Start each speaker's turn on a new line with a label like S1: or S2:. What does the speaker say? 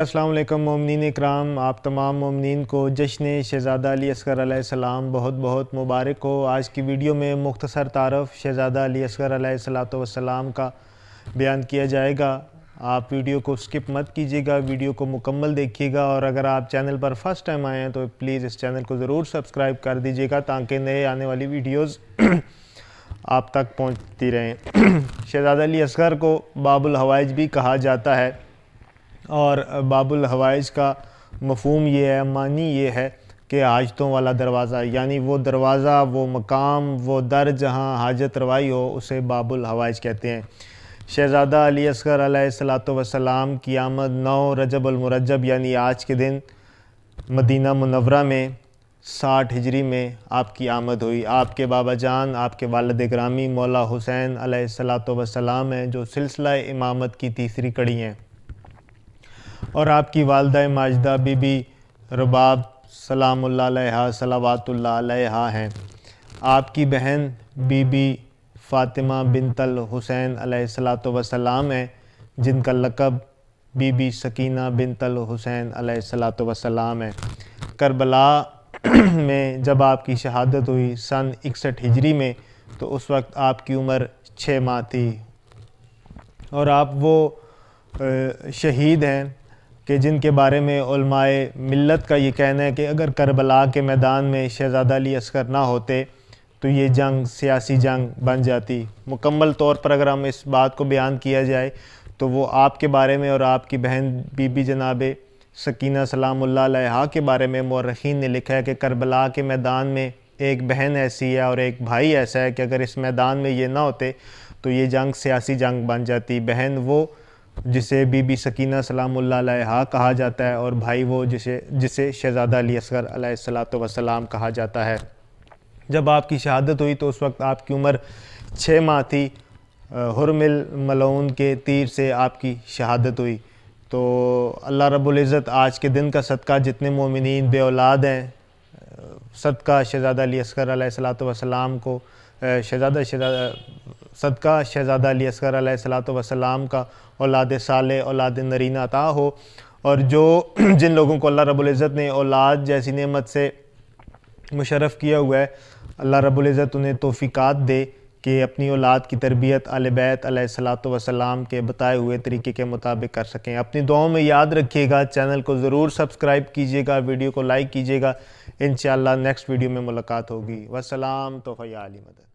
S1: असलम ममिन कराम आप तमाम ममिन को जश्न शहज़ादा अली असगर आसमाम बहुत बहुत मुबारक हो आज की वीडियो में मुख्तसर तारफ़ शहज़ादा अली असगर सलाम का बयान किया जाएगा आप वीडियो को स्किप मत कीजिएगा वीडियो को मुकम्मल देखिएगा और अगर आप चैनल पर फर्स्ट टाइम आए हैं तो प्लीज़ इस चैनल को ज़रूर सब्सक्राइब कर दीजिएगा ताकि नए आने वाली वीडियोज़ आप तक पहुँचती रहें शहज़ादा अली असगर को बाबुल हवाइज भी कहा जाता है और बाबुल हवाइज का मफहम ये है मानी ये है कि हाजतों वाला दरवाज़ा यानी वो दरवाज़ा वो मकाम वो दर जहाँ हाजत रवाई हो उसे बाबुल हवाइज कहते हैं शहज़ादा अली असगर सलाम की आमद नौ रजबुलमरजब यानी आज के दिन मदीना मुनवरा में साठ हिजरी में आपकी आमद हुई आपके बाबा जान आपके वालद ग्रामी मौला हुसैन सलाम हैं जो सिलसिला इमामत की तीसरी कड़ी हैं और आपकी वालदा माजदा बीबी रबाब सलाम सलावातुल्ला हैं आपकी बहन बीबी फ़ातिमा बिनतल हुसैन वसलाम हैं जिनका लकब बीबी सकीना बिनतल हुसैन वसलाम है करबला में जब आपकी शहादत हुई सन इकसठ हिजरी में तो उस वक्त आपकी उम्र छः माह थी और आप वो शहीद हैं कि जिनके बारे में मिलत का ये कहना है कि अगर करबला के मैदान में शहज़ादा अली असकर ना होते तो ये जंग सियासी जंग बन जाती मुकम्मल तौर पर अगर हम इस बात को बयान किया जाए तो वो आपके बारे में और आपकी बहन बीबी जनाब सकीना सलामुल्ला के बारे में मौरखीन ने लिखा है कि करबला के मैदान में एक बहन ऐसी है और एक भाई ऐसा है कि अगर इस मैदान में ये ना होते तो ये जंग सियासी जंग बन जाती बहन वो जिसे बीबी सकीना सलाम सलामुल्लाहा कहा जाता है और भाई वो जिसे जिसे शहज़ादा अली असगर अलैहिस्सलातु वसलाम कहा जाता है जब आपकी शहादत हुई तो उस वक्त आपकी उम्र छः माह थी हरमिल मलून के तीर से आपकी शहादत हुई तो अल्लाह रब्ज़त आज के दिन का सदका जितने मोमिन औलाद हैं सदका शहज़ादा अली असगर अलात वसलाम को शहज़ादा शहज़ादा सदका शहज़ादा अली असगर सलात वसलाम का औलाद साल औलाद नरीना अता हो और जो जिन लोगों को अल्लाह रबुल्ज़त ने औलाद जैसी नेमत से मुशरफ़ किया हुआ है अल्लाह रबुल्ज़त उन्हें तोफ़ीक़ात दे कि अपनी औलाद की तरबियत अलबैत सलात वसलाम के बताए हुए तरीके के मुताबिक कर सकें अपनी दुआओं में याद रखिएगा चैनल को ज़रूर सब्सक्राइब कीजिएगा वीडियो को लाइक कीजिएगा इन नेक्स्ट वीडियो में मुलाकात होगी वसलाम तो अली मदद